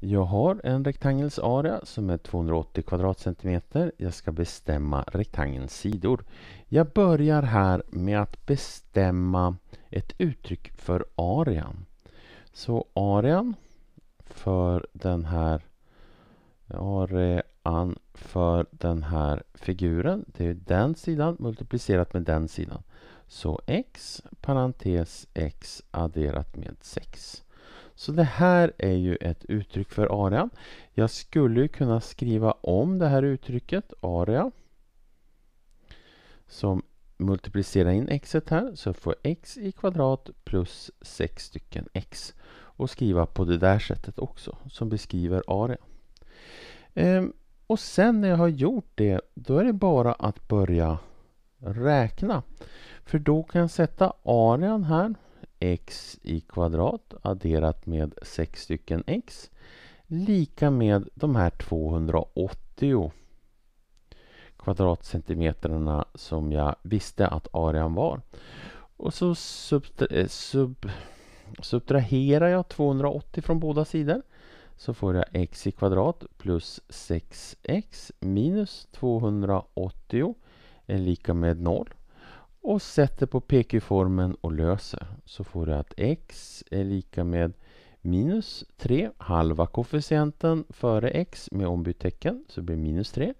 Jag har en rektangels area som är 280 kvadratcentimeter. Jag ska bestämma rektangelns sidor. Jag börjar här med att bestämma ett uttryck för arean. Så arean för den här arean för den här figuren, det är den sidan multiplicerat med den sidan. Så x parentes x adderat med 6. Så det här är ju ett uttryck för area. Jag skulle kunna skriva om det här uttrycket, area, som multiplicerar in x här, så jag får x i kvadrat plus 6 stycken x. Och skriva på det där sättet också, som beskriver area. Ehm, och sen när jag har gjort det, då är det bara att börja räkna. För då kan jag sätta arean här x i kvadrat adderat med 6 stycken x lika med de här 280 kvadratcentimeterna som jag visste att arean var. Och så eh, subtraherar jag 280 från båda sidor så får jag x i kvadrat plus 6x minus 280 är eh, lika med 0 och sätter på PQ-formen och löser så får du att x är lika med minus 3 halva koefficienten före x med ombytt tecken så blir minus 3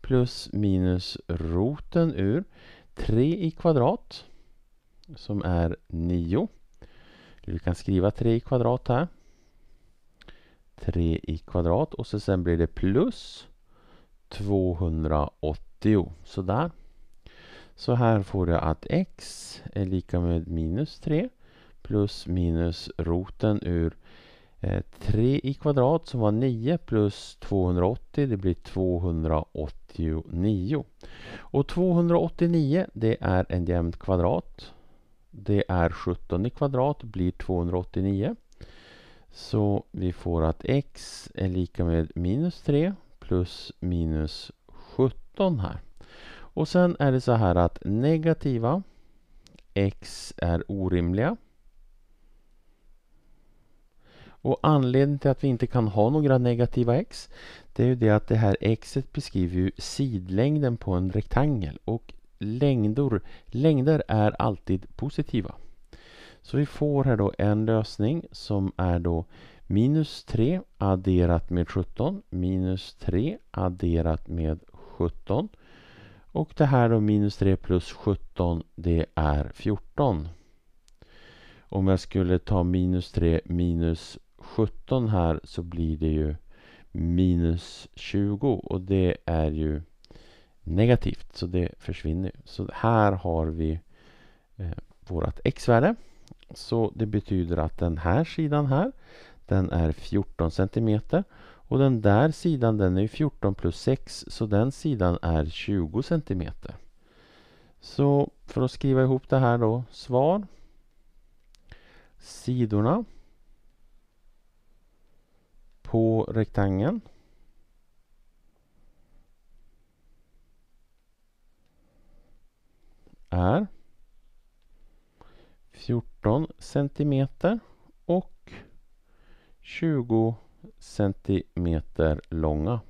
plus minus roten ur 3 i kvadrat som är 9. Du kan skriva 3 i kvadrat här. 3 i kvadrat och så sen blir det plus 280. Sådär. Så här får jag att x är lika med minus 3 plus minus roten ur 3 eh, i kvadrat som var 9 plus 280 det blir 289. Och 289 det är en jämnt kvadrat. Det är 17 i kvadrat blir 289. Så vi får att x är lika med minus 3 plus minus 17 här. Och sen är det så här att negativa x är orimliga. Och anledningen till att vi inte kan ha några negativa x det är ju det att det här xet beskriver ju sidlängden på en rektangel och längdor, längder är alltid positiva. Så vi får här då en lösning som är då minus 3 adderat med 17 minus 3 adderat med 17 och det här då minus 3 plus 17 det är 14. Om jag skulle ta minus 3 minus 17 här så blir det ju minus 20 och det är ju negativt så det försvinner. Så här har vi eh, vårt x-värde. Så det betyder att den här sidan här den är 14 centimeter och den där sidan den är 14 plus 6 så den sidan är 20 centimeter. Så för att skriva ihop det här då, svar. Sidorna på rektangeln är 14 centimeter och 20 centimeter långa